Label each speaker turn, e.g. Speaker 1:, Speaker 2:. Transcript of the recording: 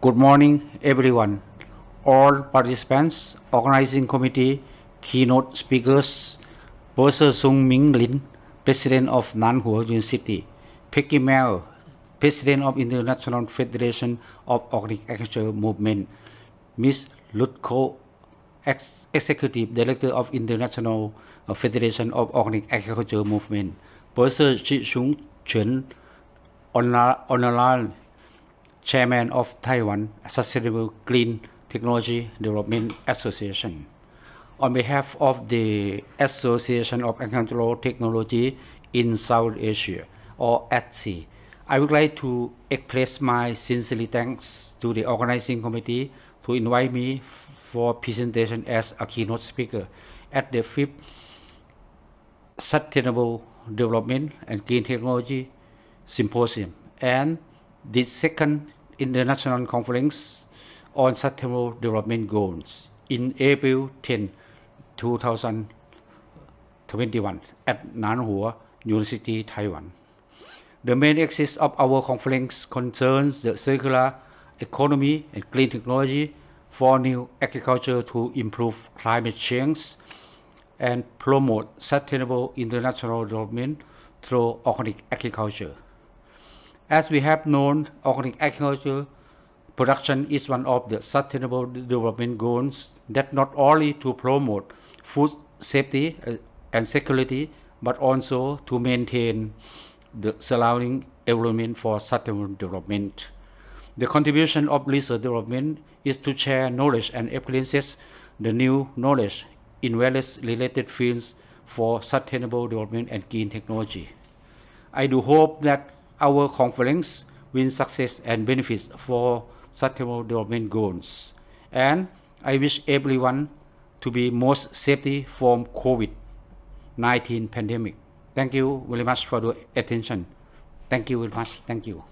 Speaker 1: Good morning, everyone. All participants, organizing committee, keynote speakers, Professor Sung Ming Lin, President of Nanhua University, Peggy Mel, President of International Federation of Organic Agriculture Movement, Ms. Lutko, Ex Executive Director of International Federation of Organic Agriculture Movement, Professor Chi Sung Chen, Honorary chairman of Taiwan Sustainable Green Technology Development Association. On behalf of the Association of Agricultural Technology in South Asia, or ATSI, I would like to express my sincere thanks to the organizing committee to invite me for presentation as a keynote speaker at the fifth Sustainable Development and Green Technology Symposium and the second International Conference on Sustainable Development Goals in April 10, 2021 at Nanhua University, Taiwan. The main axis of our conference concerns the circular economy and clean technology for new agriculture to improve climate change and promote sustainable international development through organic agriculture. As we have known, organic agriculture production is one of the sustainable development goals that not only to promote food safety uh, and security, but also to maintain the surrounding environment for sustainable development. The contribution of research development is to share knowledge and experiences, the new knowledge in various related fields for sustainable development and green technology. I do hope that our conference with success and benefits for sustainable development goals. And I wish everyone to be most safety from COVID-19 pandemic. Thank you very much for your attention. Thank you very much. Thank you.